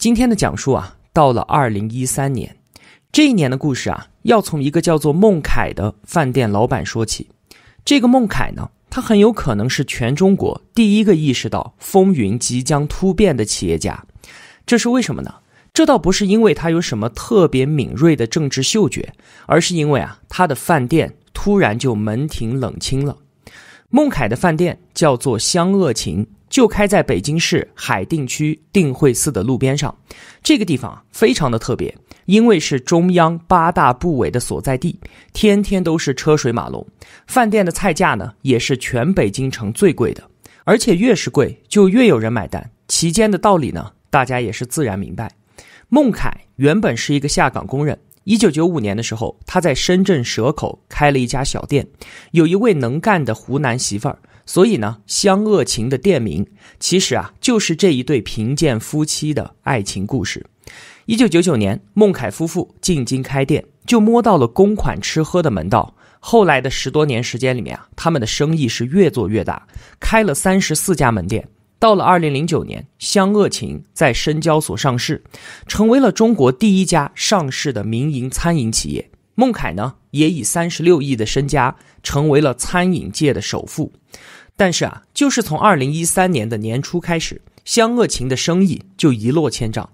今天的讲述啊，到了二零一三年，这一年的故事啊，要从一个叫做孟凯的饭店老板说起。这个孟凯呢，他很有可能是全中国第一个意识到风云即将突变的企业家。这是为什么呢？这倒不是因为他有什么特别敏锐的政治嗅觉，而是因为啊，他的饭店突然就门庭冷清了。孟凯的饭店叫做湘鄂情。就开在北京市海淀区定慧寺的路边上，这个地方啊非常的特别，因为是中央八大部委的所在地，天天都是车水马龙，饭店的菜价呢也是全北京城最贵的，而且越是贵就越有人买单，其间的道理呢大家也是自然明白。孟凯原本是一个下岗工人，一九九五年的时候他在深圳蛇口开了一家小店，有一位能干的湖南媳妇儿。所以呢，湘鄂情的店名其实啊，就是这一对贫贱夫妻的爱情故事。一九九九年，孟凯夫妇进京开店，就摸到了公款吃喝的门道。后来的十多年时间里面啊，他们的生意是越做越大，开了三十四家门店。到了二零零九年，湘鄂情在深交所上市，成为了中国第一家上市的民营餐饮企业。孟凯呢，也以三十六亿的身家，成为了餐饮界的首富。但是啊，就是从二零一三年的年初开始，湘鄂情的生意就一落千丈。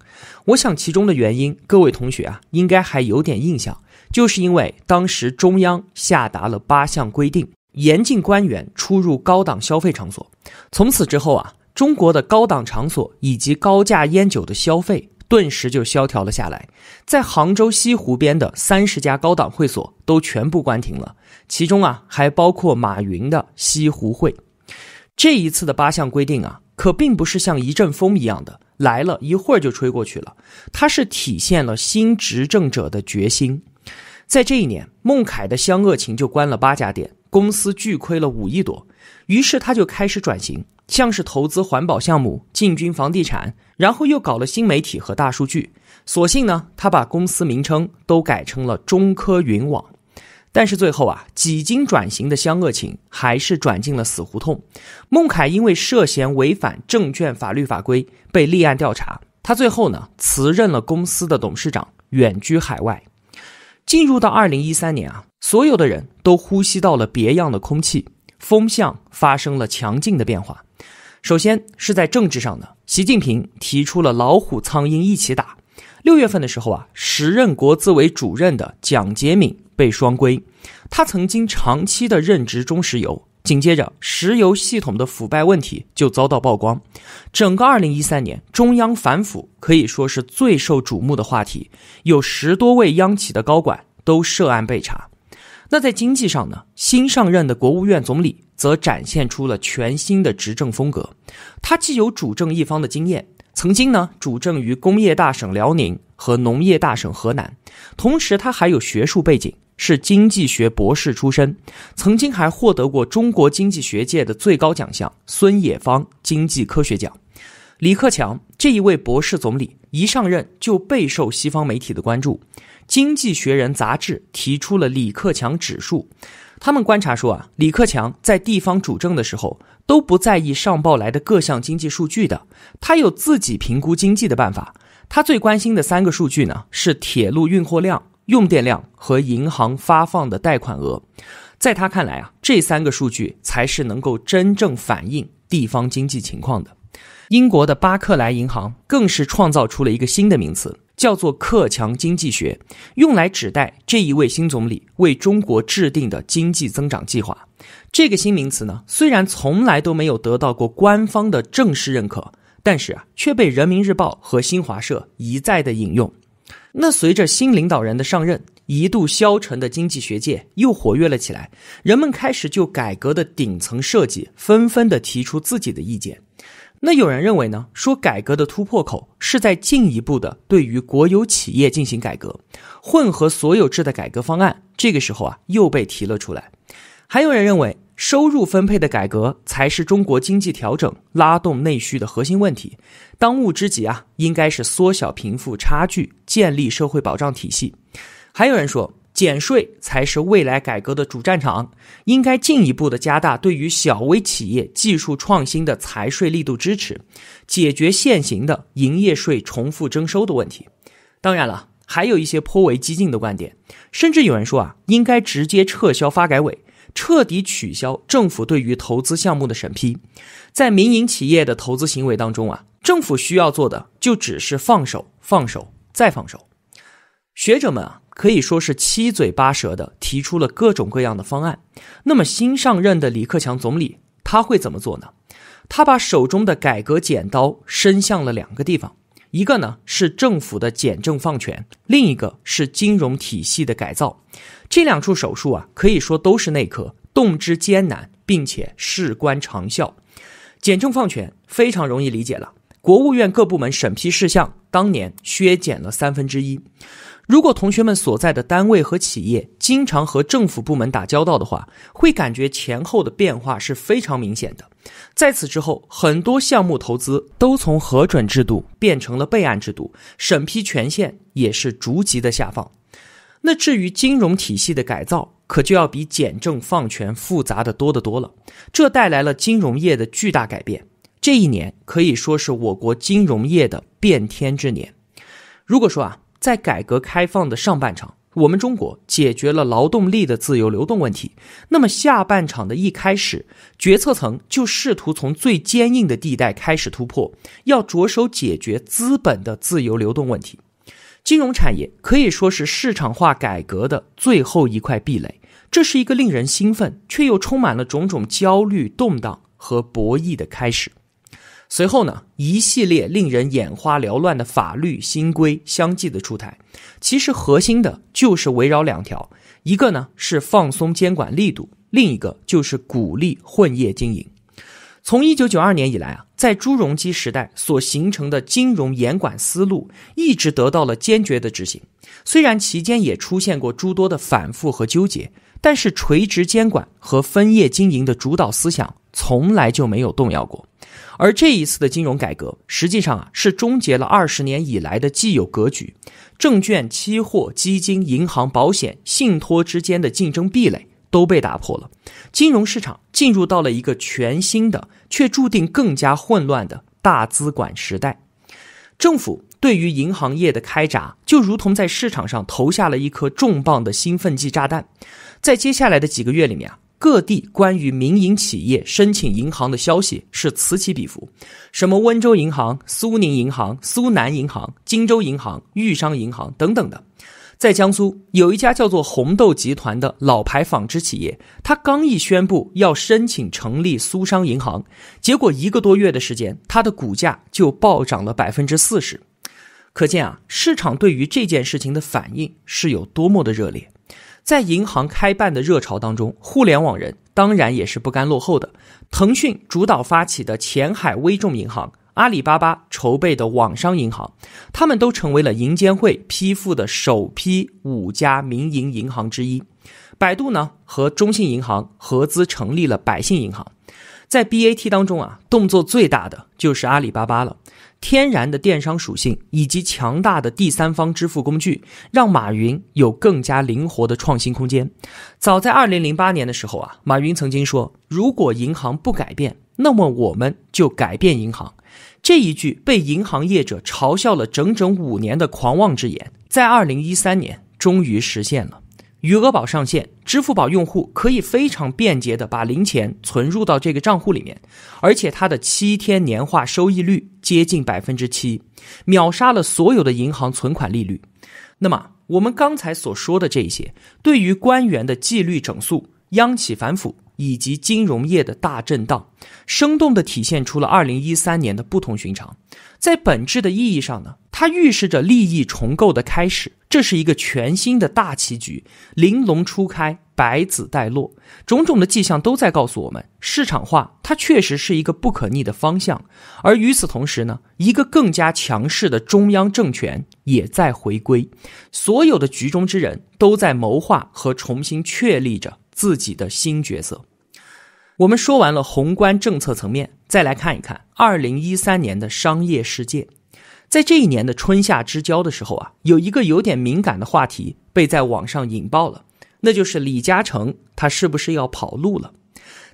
我想其中的原因，各位同学啊，应该还有点印象，就是因为当时中央下达了八项规定，严禁官员出入高档消费场所。从此之后啊，中国的高档场所以及高价烟酒的消费顿时就萧条了下来。在杭州西湖边的三十家高档会所都全部关停了，其中啊，还包括马云的西湖会。这一次的八项规定啊，可并不是像一阵风一样的来了一会儿就吹过去了，它是体现了新执政者的决心。在这一年，孟凯的湘鄂情就关了八家店，公司巨亏了五亿多，于是他就开始转型，像是投资环保项目、进军房地产，然后又搞了新媒体和大数据。所幸呢，他把公司名称都改成了中科云网。但是最后啊，几经转型的湘鄂情还是转进了死胡同。孟凯因为涉嫌违反证券法律法规被立案调查，他最后呢辞任了公司的董事长，远居海外。进入到二零一三年啊，所有的人都呼吸到了别样的空气，风向发生了强劲的变化。首先是在政治上呢，习近平提出了老虎苍蝇一起打。六月份的时候啊，时任国资委主任的蒋洁敏。被双规，他曾经长期的任职中石油，紧接着石油系统的腐败问题就遭到曝光。整个2013年，中央反腐可以说是最受瞩目的话题，有十多位央企的高管都涉案被查。那在经济上呢？新上任的国务院总理则展现出了全新的执政风格，他既有主政一方的经验，曾经呢主政于工业大省辽宁和农业大省河南，同时他还有学术背景。是经济学博士出身，曾经还获得过中国经济学界的最高奖项——孙冶方经济科学奖。李克强这一位博士总理一上任就备受西方媒体的关注，《经济学人》杂志提出了李克强指数。他们观察说啊，李克强在地方主政的时候都不在意上报来的各项经济数据的，他有自己评估经济的办法。他最关心的三个数据呢是铁路运货量。用电量和银行发放的贷款额，在他看来啊，这三个数据才是能够真正反映地方经济情况的。英国的巴克莱银行更是创造出了一个新的名词，叫做“克强经济学”，用来指代这一位新总理为中国制定的经济增长计划。这个新名词呢，虽然从来都没有得到过官方的正式认可，但是啊，却被人民日报和新华社一再的引用。那随着新领导人的上任，一度消沉的经济学界又活跃了起来。人们开始就改革的顶层设计，纷纷的提出自己的意见。那有人认为呢，说改革的突破口是在进一步的对于国有企业进行改革，混合所有制的改革方案，这个时候啊又被提了出来。还有人认为。收入分配的改革才是中国经济调整拉动内需的核心问题，当务之急啊，应该是缩小贫富差距，建立社会保障体系。还有人说，减税才是未来改革的主战场，应该进一步的加大对于小微企业技术创新的财税力度支持，解决现行的营业税重复征收的问题。当然了，还有一些颇为激进的观点，甚至有人说啊，应该直接撤销发改委。彻底取消政府对于投资项目的审批，在民营企业的投资行为当中啊，政府需要做的就只是放手、放手、再放手。学者们啊，可以说是七嘴八舌的提出了各种各样的方案。那么新上任的李克强总理他会怎么做呢？他把手中的改革剪刀伸向了两个地方。一个呢是政府的简政放权，另一个是金融体系的改造，这两处手术啊，可以说都是内科，动之艰难，并且事关长效。简政放权非常容易理解了。国务院各部门审批事项当年削减了三分之一。如果同学们所在的单位和企业经常和政府部门打交道的话，会感觉前后的变化是非常明显的。在此之后，很多项目投资都从核准制度变成了备案制度，审批权限也是逐级的下放。那至于金融体系的改造，可就要比简政放权复杂的多得多了。这带来了金融业的巨大改变。这一年可以说是我国金融业的变天之年。如果说啊，在改革开放的上半场，我们中国解决了劳动力的自由流动问题，那么下半场的一开始，决策层就试图从最坚硬的地带开始突破，要着手解决资本的自由流动问题。金融产业可以说是市场化改革的最后一块壁垒，这是一个令人兴奋却又充满了种种焦虑、动荡和博弈的开始。随后呢，一系列令人眼花缭乱的法律新规相继的出台。其实核心的就是围绕两条，一个呢是放松监管力度，另一个就是鼓励混业经营。从一九九二年以来啊，在朱镕基时代所形成的金融严管思路，一直得到了坚决的执行。虽然其间也出现过诸多的反复和纠结，但是垂直监管和分业经营的主导思想从来就没有动摇过。而这一次的金融改革，实际上啊，是终结了二十年以来的既有格局，证券、期货、基金、银行、保险、信托之间的竞争壁垒都被打破了，金融市场进入到了一个全新的，却注定更加混乱的大资管时代。政府对于银行业的开闸，就如同在市场上投下了一颗重磅的兴奋剂炸弹，在接下来的几个月里面啊。各地关于民营企业申请银行的消息是此起彼伏，什么温州银行、苏宁银行、苏南银行、荆州银行、豫商银行等等的。在江苏，有一家叫做红豆集团的老牌纺织企业，它刚一宣布要申请成立苏商银行，结果一个多月的时间，它的股价就暴涨了百分之四十，可见啊，市场对于这件事情的反应是有多么的热烈。在银行开办的热潮当中，互联网人当然也是不甘落后的。腾讯主导发起的前海微众银行，阿里巴巴筹备的网商银行，他们都成为了银监会批复的首批五家民营银行之一。百度呢和中信银行合资成立了百信银行。在 BAT 当中啊，动作最大的就是阿里巴巴了。天然的电商属性以及强大的第三方支付工具，让马云有更加灵活的创新空间。早在二零零八年的时候啊，马云曾经说：“如果银行不改变，那么我们就改变银行。”这一句被银行业者嘲笑了整整五年的狂妄之言，在二零一三年终于实现了。余额宝上线，支付宝用户可以非常便捷的把零钱存入到这个账户里面，而且它的七天年化收益率接近百分之七，秒杀了所有的银行存款利率。那么我们刚才所说的这些，对于官员的纪律整肃、央企反腐以及金融业的大震荡，生动的体现出了二零一三年的不同寻常。在本质的意义上呢，它预示着利益重构的开始。这是一个全新的大棋局，玲珑初开，百子待落，种种的迹象都在告诉我们，市场化它确实是一个不可逆的方向。而与此同时呢，一个更加强势的中央政权也在回归，所有的局中之人都在谋划和重新确立着自己的新角色。我们说完了宏观政策层面，再来看一看二零一三年的商业世界。在这一年的春夏之交的时候啊，有一个有点敏感的话题被在网上引爆了，那就是李嘉诚他是不是要跑路了？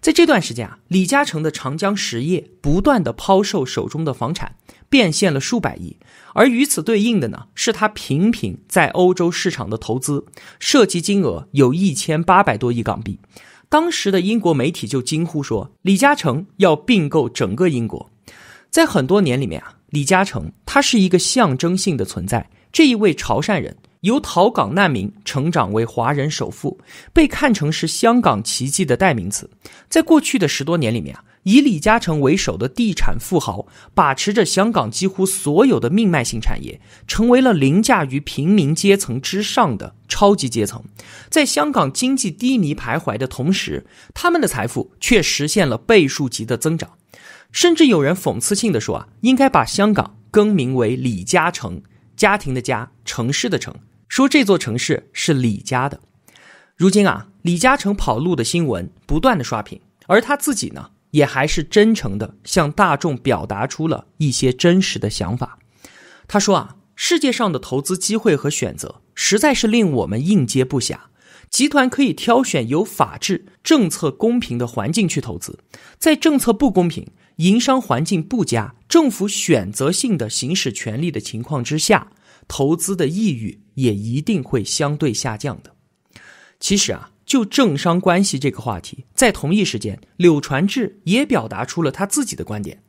在这段时间啊，李嘉诚的长江实业不断的抛售手中的房产，变现了数百亿，而与此对应的呢，是他频频在欧洲市场的投资，涉及金额有一千八百多亿港币。当时的英国媒体就惊呼说，李嘉诚要并购整个英国。在很多年里面啊。李嘉诚，他是一个象征性的存在。这一位潮汕人，由逃港难民成长为华人首富，被看成是香港奇迹的代名词。在过去的十多年里面啊，以李嘉诚为首的地产富豪，把持着香港几乎所有的命脉性产业，成为了凌驾于平民阶层之上的超级阶层。在香港经济低迷徘徊的同时，他们的财富却实现了倍数级的增长。甚至有人讽刺性的说啊，应该把香港更名为李嘉诚家庭的家城市的城，说这座城市是李家的。如今啊，李嘉诚跑路的新闻不断的刷屏，而他自己呢，也还是真诚的向大众表达出了一些真实的想法。他说啊，世界上的投资机会和选择实在是令我们应接不暇，集团可以挑选有法治、政策公平的环境去投资，在政策不公平。营商环境不佳，政府选择性的行使权力的情况之下，投资的意欲也一定会相对下降的。其实啊，就政商关系这个话题，在同一时间，柳传志也表达出了他自己的观点。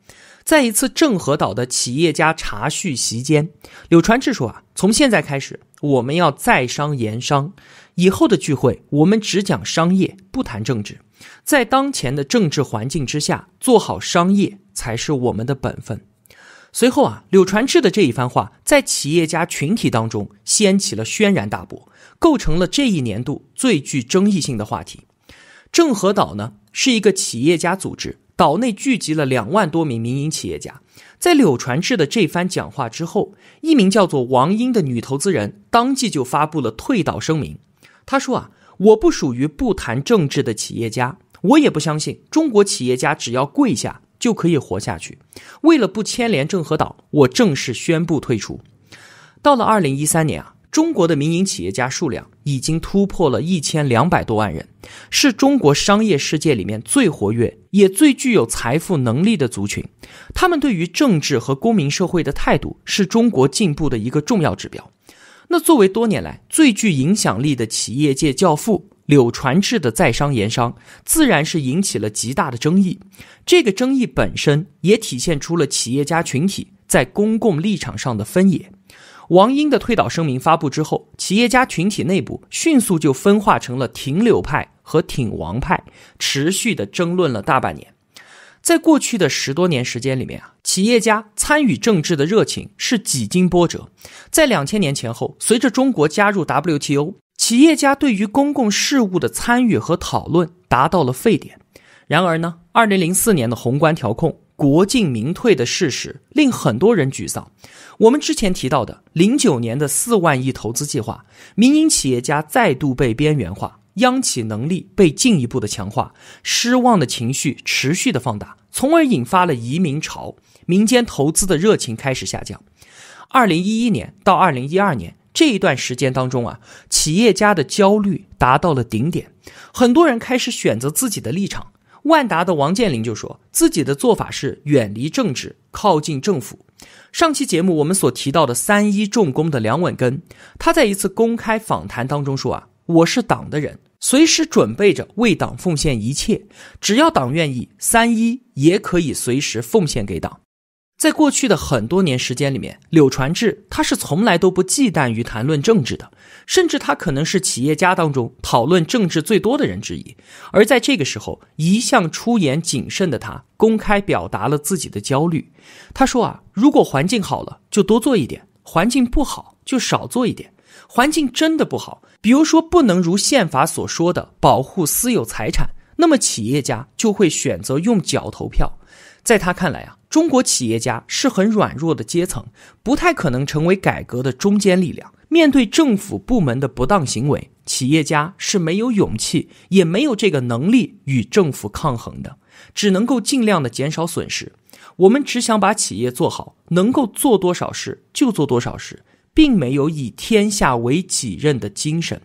在一次郑和岛的企业家茶叙席间，柳传志说：“啊，从现在开始，我们要在商言商，以后的聚会我们只讲商业，不谈政治。”在当前的政治环境之下，做好商业才是我们的本分。随后啊，柳传志的这一番话在企业家群体当中掀起了轩然大波，构成了这一年度最具争议性的话题。正和岛呢是一个企业家组织，岛内聚集了两万多名民营企业家。在柳传志的这番讲话之后，一名叫做王英的女投资人当即就发布了退岛声明。她说啊。我不属于不谈政治的企业家，我也不相信中国企业家只要跪下就可以活下去。为了不牵连郑和岛，我正式宣布退出。到了二零一三年啊，中国的民营企业家数量已经突破了一千两百多万人，是中国商业世界里面最活跃也最具有财富能力的族群。他们对于政治和公民社会的态度，是中国进步的一个重要指标。那作为多年来最具影响力的企业界教父柳传志的在商言商，自然是引起了极大的争议。这个争议本身也体现出了企业家群体在公共立场上的分野。王英的退岛声明发布之后，企业家群体内部迅速就分化成了挺柳派和挺王派，持续的争论了大半年。在过去的十多年时间里面啊，企业家参与政治的热情是几经波折。在两千年前后，随着中国加入 WTO，企业家对于公共事务的参与和讨论达到了沸点。然而呢，二零零四年的宏观调控、国进民退的事实令很多人沮丧。我们之前提到的零九年的四万亿投资计划，民营企业家再度被边缘化。央企能力被进一步的强化，失望的情绪持续的放大，从而引发了移民潮，民间投资的热情开始下降。二零一一年到二零一二年这一段时间当中啊，企业家的焦虑达到了顶点，很多人开始选择自己的立场。万达的王健林就说自己的做法是远离政治，靠近政府。上期节目我们所提到的三一重工的梁稳根，他在一次公开访谈当中说啊。我是党的人，随时准备着为党奉献一切。只要党愿意，三一也可以随时奉献给党。在过去的很多年时间里面，柳传志他是从来都不忌惮于谈论政治的，甚至他可能是企业家当中讨论政治最多的人之一。而在这个时候，一向出言谨慎的他公开表达了自己的焦虑。他说：“啊，如果环境好了，就多做一点；环境不好，就少做一点；环境真的不好。”比如说，不能如宪法所说的保护私有财产，那么企业家就会选择用脚投票。在他看来啊，中国企业家是很软弱的阶层，不太可能成为改革的中坚力量。面对政府部门的不当行为，企业家是没有勇气，也没有这个能力与政府抗衡的，只能够尽量的减少损失。我们只想把企业做好，能够做多少事就做多少事。并没有以天下为己任的精神，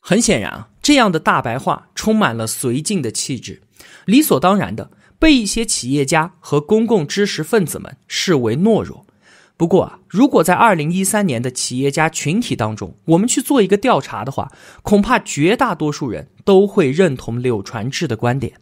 很显然啊，这样的大白话充满了随靖的气质，理所当然的被一些企业家和公共知识分子们视为懦弱。不过啊，如果在二零一三年的企业家群体当中，我们去做一个调查的话，恐怕绝大多数人都会认同柳传志的观点。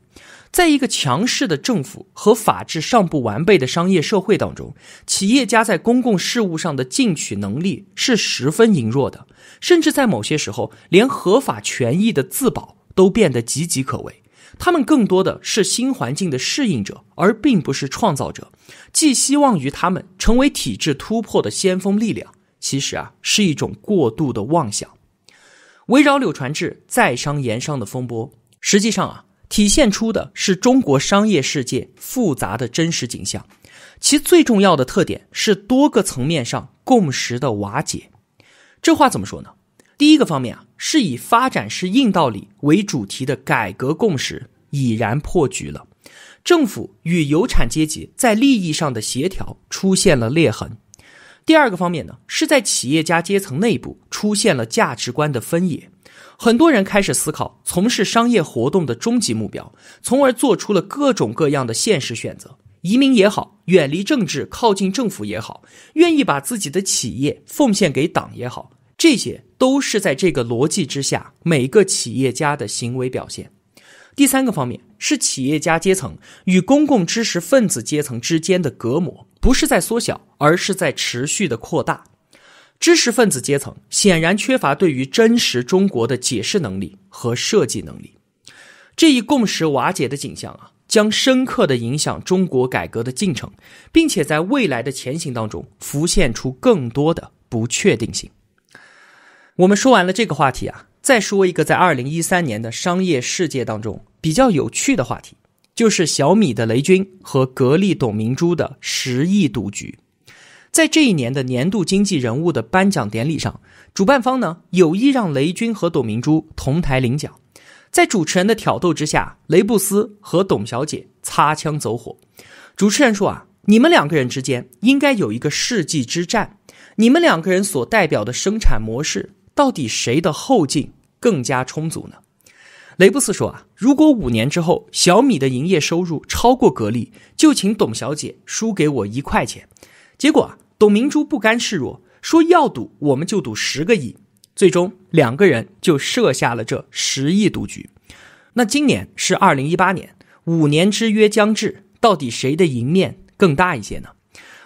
在一个强势的政府和法治尚不完备的商业社会当中，企业家在公共事务上的进取能力是十分羸弱的，甚至在某些时候，连合法权益的自保都变得岌岌可危。他们更多的是新环境的适应者，而并不是创造者。寄希望于他们成为体制突破的先锋力量，其实啊，是一种过度的妄想。围绕柳传志在商言商的风波，实际上啊。体现出的是中国商业世界复杂的真实景象，其最重要的特点是多个层面上共识的瓦解。这话怎么说呢？第一个方面啊，是以“发展是硬道理”为主题的改革共识已然破局了，政府与有产阶级在利益上的协调出现了裂痕。第二个方面呢，是在企业家阶层内部出现了价值观的分野。很多人开始思考从事商业活动的终极目标，从而做出了各种各样的现实选择：移民也好，远离政治、靠近政府也好，愿意把自己的企业奉献给党也好，这些都是在这个逻辑之下每个企业家的行为表现。第三个方面是企业家阶层与公共知识分子阶层之间的隔膜，不是在缩小，而是在持续的扩大。知识分子阶层显然缺乏对于真实中国的解释能力和设计能力，这一共识瓦解的景象啊，将深刻的影响中国改革的进程，并且在未来的前行当中浮现出更多的不确定性。我们说完了这个话题啊，再说一个在二零一三年的商业世界当中比较有趣的话题，就是小米的雷军和格力董明珠的十亿赌局。在这一年的年度经济人物的颁奖典礼上，主办方呢有意让雷军和董明珠同台领奖，在主持人的挑逗之下，雷布斯和董小姐擦枪走火。主持人说啊，你们两个人之间应该有一个世纪之战，你们两个人所代表的生产模式到底谁的后劲更加充足呢？雷布斯说啊，如果五年之后小米的营业收入超过格力，就请董小姐输给我一块钱。结果啊。董明珠不甘示弱，说要赌我们就赌十个亿。最终两个人就设下了这十亿赌局。那今年是二零一八年，五年之约将至，到底谁的赢面更大一些呢？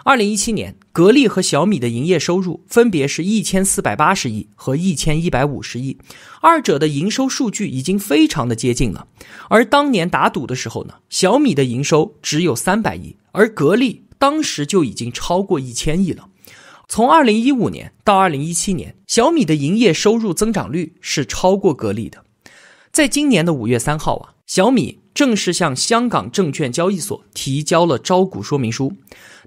二零一七年，格力和小米的营业收入分别是一千四百八十亿和一千一百五十亿，二者的营收数据已经非常的接近了。而当年打赌的时候呢，小米的营收只有三百亿，而格力。当时就已经超过一千亿了。从二零一五年到二零一七年，小米的营业收入增长率是超过格力的。在今年的五月三号啊，小米正式向香港证券交易所提交了招股说明书。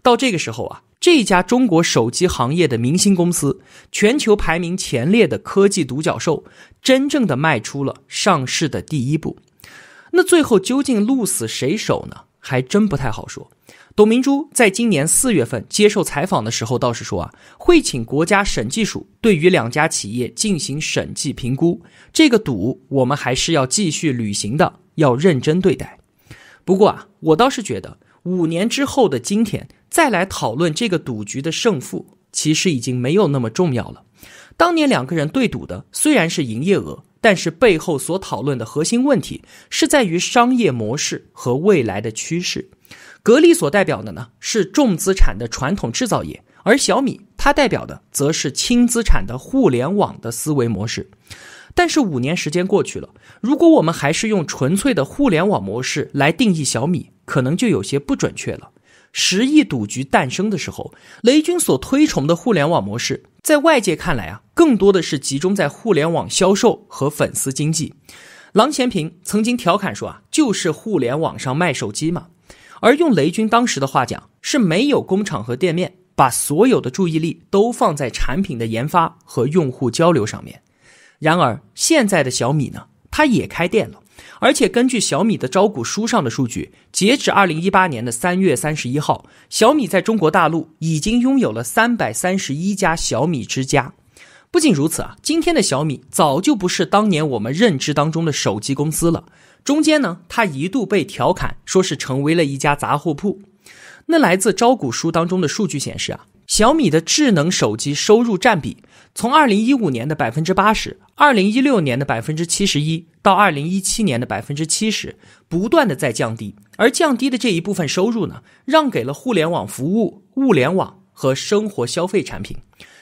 到这个时候啊，这家中国手机行业的明星公司，全球排名前列的科技独角兽，真正的迈出了上市的第一步。那最后究竟鹿死谁手呢？还真不太好说。董明珠在今年四月份接受采访的时候，倒是说啊，会请国家审计署对于两家企业进行审计评估。这个赌我们还是要继续履行的，要认真对待。不过啊，我倒是觉得五年之后的今天再来讨论这个赌局的胜负，其实已经没有那么重要了。当年两个人对赌的虽然是营业额。但是背后所讨论的核心问题是在于商业模式和未来的趋势。格力所代表的呢是重资产的传统制造业，而小米它代表的则是轻资产的互联网的思维模式。但是五年时间过去了，如果我们还是用纯粹的互联网模式来定义小米，可能就有些不准确了。十亿赌局诞生的时候，雷军所推崇的互联网模式，在外界看来啊，更多的是集中在互联网销售和粉丝经济。郎咸平曾经调侃说啊，就是互联网上卖手机嘛。而用雷军当时的话讲，是没有工厂和店面，把所有的注意力都放在产品的研发和用户交流上面。然而，现在的小米呢，它也开店了。而且根据小米的招股书上的数据，截止二零一八年的三月三十一号，小米在中国大陆已经拥有了三百三十一家小米之家。不仅如此啊，今天的小米早就不是当年我们认知当中的手机公司了。中间呢，它一度被调侃说是成为了一家杂货铺。那来自招股书当中的数据显示啊。小米的智能手机收入占比，从二零一五年的百分之八十，二零一六年的百分之七十一，到二零一七年的百分之七十，不断的在降低。而降低的这一部分收入呢，让给了互联网服务、物联网和生活消费产品，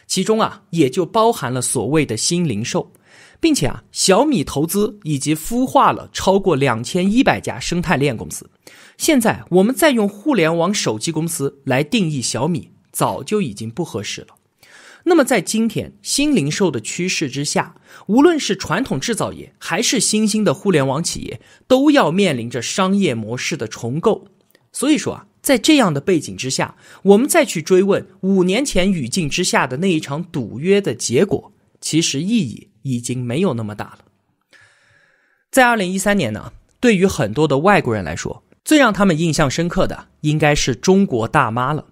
其中啊，也就包含了所谓的新零售，并且啊，小米投资以及孵化了超过两千一百家生态链公司。现在我们再用互联网手机公司来定义小米。早就已经不合适了。那么，在今天新零售的趋势之下，无论是传统制造业还是新兴的互联网企业，都要面临着商业模式的重构。所以说啊，在这样的背景之下，我们再去追问五年前语境之下的那一场赌约的结果，其实意义已经没有那么大了。在二零一三年呢，对于很多的外国人来说，最让他们印象深刻的应该是中国大妈了。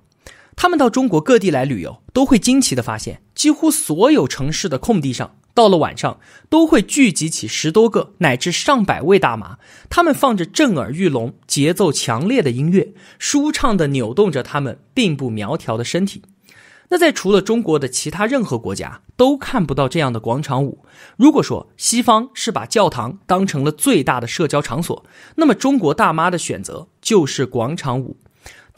他们到中国各地来旅游，都会惊奇的发现，几乎所有城市的空地上，到了晚上都会聚集起十多个乃至上百位大妈，他们放着震耳欲聋、节奏强烈的音乐，舒畅的扭动着他们并不苗条的身体。那在除了中国的其他任何国家都看不到这样的广场舞。如果说西方是把教堂当成了最大的社交场所，那么中国大妈的选择就是广场舞。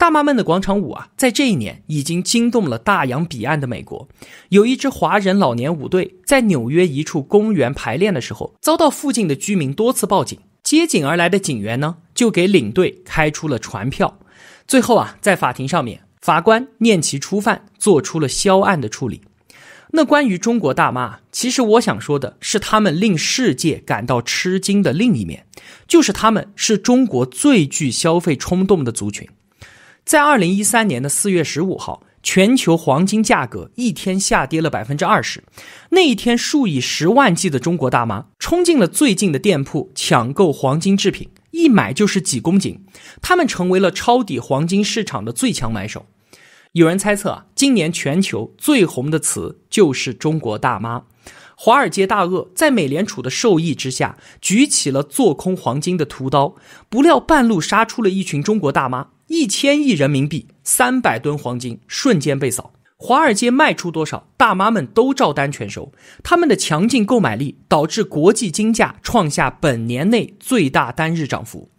大妈们的广场舞啊，在这一年已经惊动了大洋彼岸的美国。有一支华人老年舞队在纽约一处公园排练的时候，遭到附近的居民多次报警。接警而来的警员呢，就给领队开出了传票。最后啊，在法庭上面，法官念其初犯，做出了销案的处理。那关于中国大妈，其实我想说的是，他们令世界感到吃惊的另一面，就是他们是中国最具消费冲动的族群。在二零一三年的四月十五号，全球黄金价格一天下跌了百分之二十。那一天，数以十万计的中国大妈冲进了最近的店铺抢购黄金制品，一买就是几公斤。他们成为了抄底黄金市场的最强买手。有人猜测啊，今年全球最红的词就是“中国大妈”。华尔街大鳄在美联储的授意之下举起了做空黄金的屠刀，不料半路杀出了一群中国大妈。一千亿人民币、三百吨黄金瞬间被扫，华尔街卖出多少，大妈们都照单全收。他们的强劲购买力导致国际金价创下本年内最大单日涨幅。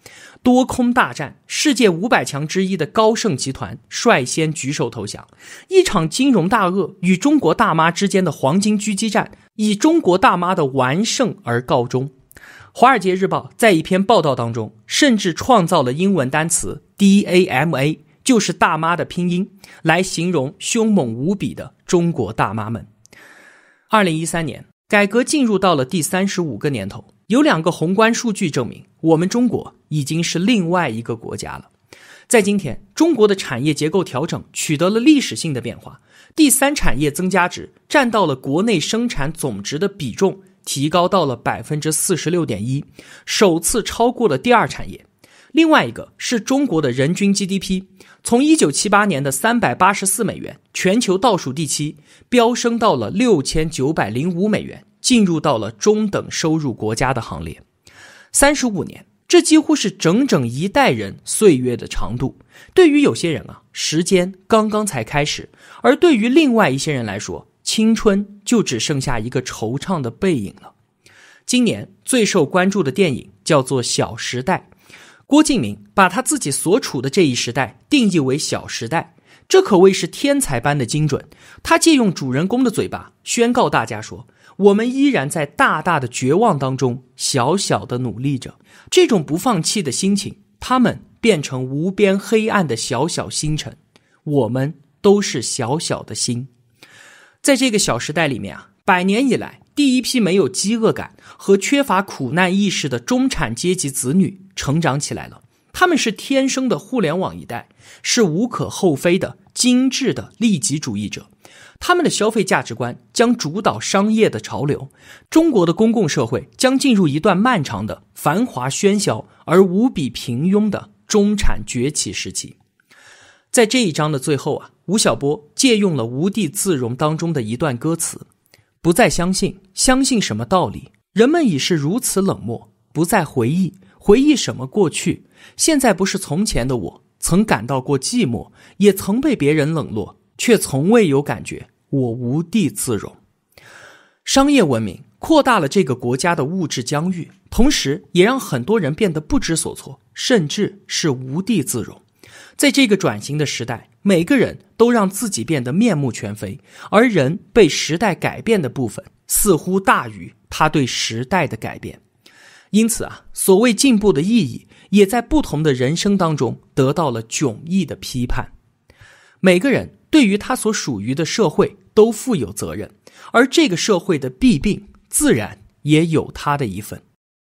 多空大战，世界五百强之一的高盛集团率先举手投降。一场金融大鳄与中国大妈之间的黄金狙击战以中国大妈的完胜而告终。《华尔街日报》在一篇报道当中甚至创造了英文单词。D A M A 就是大妈的拼音，来形容凶猛无比的中国大妈们。二零一三年，改革进入到了第三十五个年头，有两个宏观数据证明，我们中国已经是另外一个国家了。在今天，中国的产业结构调整取得了历史性的变化，第三产业增加值占到了国内生产总值的比重提高到了百分之四十六点一，首次超过了第二产业。另外一个是中国的人均 GDP，从一九七八年的三百八十四美元，全球倒数第七，飙升到了六千九百零五美元，进入到了中等收入国家的行列。三十五年，这几乎是整整一代人岁月的长度。对于有些人啊，时间刚刚才开始；而对于另外一些人来说，青春就只剩下一个惆怅的背影了。今年最受关注的电影叫做《小时代》。郭敬明把他自己所处的这一时代定义为“小时代”，这可谓是天才般的精准。他借用主人公的嘴巴宣告大家说：“我们依然在大大的绝望当中，小小的努力着。这种不放弃的心情，他们变成无边黑暗的小小星辰。我们都是小小的心，在这个‘小时代’里面啊，百年以来。”第一批没有饥饿感和缺乏苦难意识的中产阶级子女成长起来了，他们是天生的互联网一代，是无可厚非的精致的利己主义者，他们的消费价值观将主导商业的潮流，中国的公共社会将进入一段漫长的繁华喧嚣而无比平庸的中产崛起时期。在这一章的最后啊，吴晓波借用了《无地自容》当中的一段歌词。不再相信，相信什么道理？人们已是如此冷漠，不再回忆，回忆什么过去？现在不是从前的我，曾感到过寂寞，也曾被别人冷落，却从未有感觉我无地自容。商业文明扩大了这个国家的物质疆域，同时也让很多人变得不知所措，甚至是无地自容。在这个转型的时代，每个人都让自己变得面目全非，而人被时代改变的部分似乎大于他对时代的改变。因此啊，所谓进步的意义，也在不同的人生当中得到了迥异的批判。每个人对于他所属于的社会都负有责任，而这个社会的弊病，自然也有他的一份。